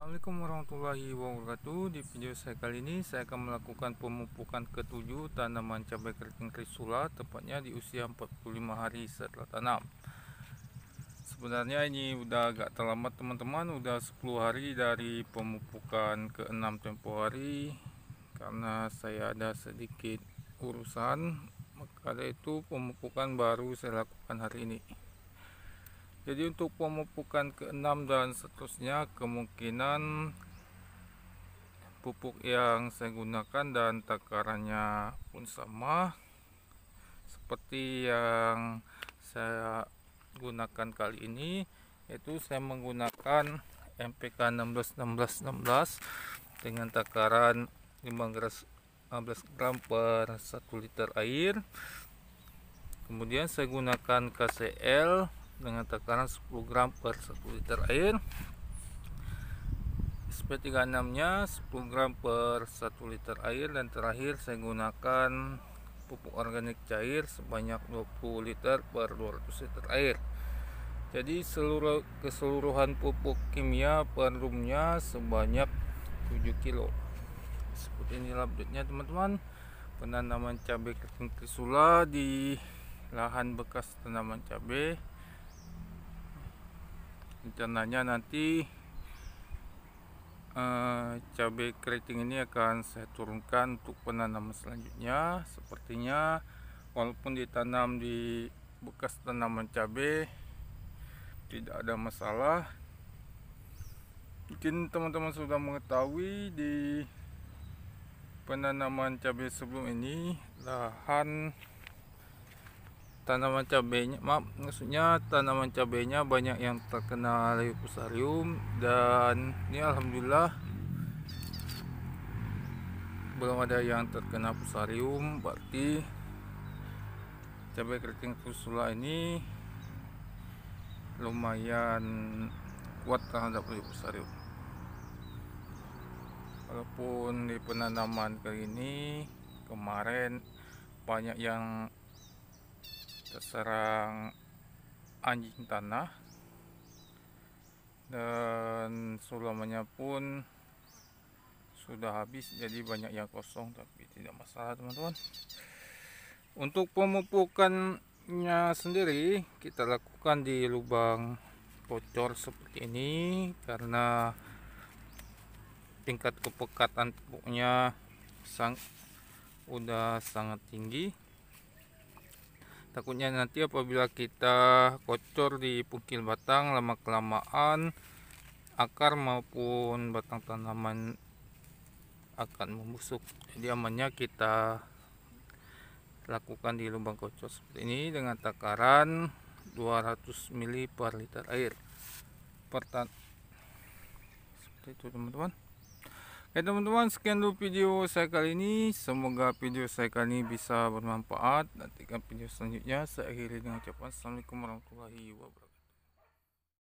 Assalamualaikum warahmatullahi wabarakatuh Di video saya kali ini saya akan melakukan pemupukan ketujuh tanaman cabai keriting krisula Tepatnya di usia 45 hari setelah tanam Sebenarnya ini udah agak terlambat teman-teman Udah 10 hari dari pemupukan ke-6 tempo hari Karena saya ada sedikit urusan Maka itu pemupukan baru saya lakukan hari ini jadi untuk pemupukan keenam dan seterusnya kemungkinan pupuk yang saya gunakan dan takarannya pun sama seperti yang saya gunakan kali ini yaitu saya menggunakan MPK 16 16 16 dengan takaran 15 gram per 1 liter air kemudian saya gunakan KCL dengan tekanan 10 gram per 1 liter air SP36 nya 10 gram per 1 liter air dan terakhir saya gunakan pupuk organik cair sebanyak 20 liter per 200 liter air jadi seluruh keseluruhan pupuk kimia per sebanyak 7 kilo seperti ini update-nya teman-teman penanaman cabai keriting trisula di lahan bekas tanaman cabai rencananya nanti uh, cabai keriting ini akan saya turunkan untuk penanaman selanjutnya sepertinya walaupun ditanam di bekas tanaman cabai tidak ada masalah mungkin teman-teman sudah mengetahui di penanaman cabai sebelum ini lahan tanaman cabenya maaf maksudnya tanaman cabenya banyak yang terkena leucosarium dan ini alhamdulillah belum ada yang terkena fusarium berarti cabai keriting fusula ini lumayan kuat terhadap fusarium walaupun di penanaman kali ini kemarin banyak yang terserang anjing tanah dan sulamannya pun sudah habis jadi banyak yang kosong tapi tidak masalah teman-teman untuk pemupukannya sendiri kita lakukan di lubang bocor seperti ini karena tingkat kepekatan pupuknya sang udah sangat tinggi takutnya nanti apabila kita kocor di pungkil batang lama kelamaan akar maupun batang tanaman akan membusuk jadi amannya kita lakukan di lubang kocor seperti ini dengan takaran 200 ml per liter air Pertan seperti itu teman-teman Oke teman-teman sekian dulu video saya kali ini Semoga video saya kali ini bisa bermanfaat Nantikan video selanjutnya Saya akhiri dengan ucapan Assalamualaikum warahmatullahi wabarakatuh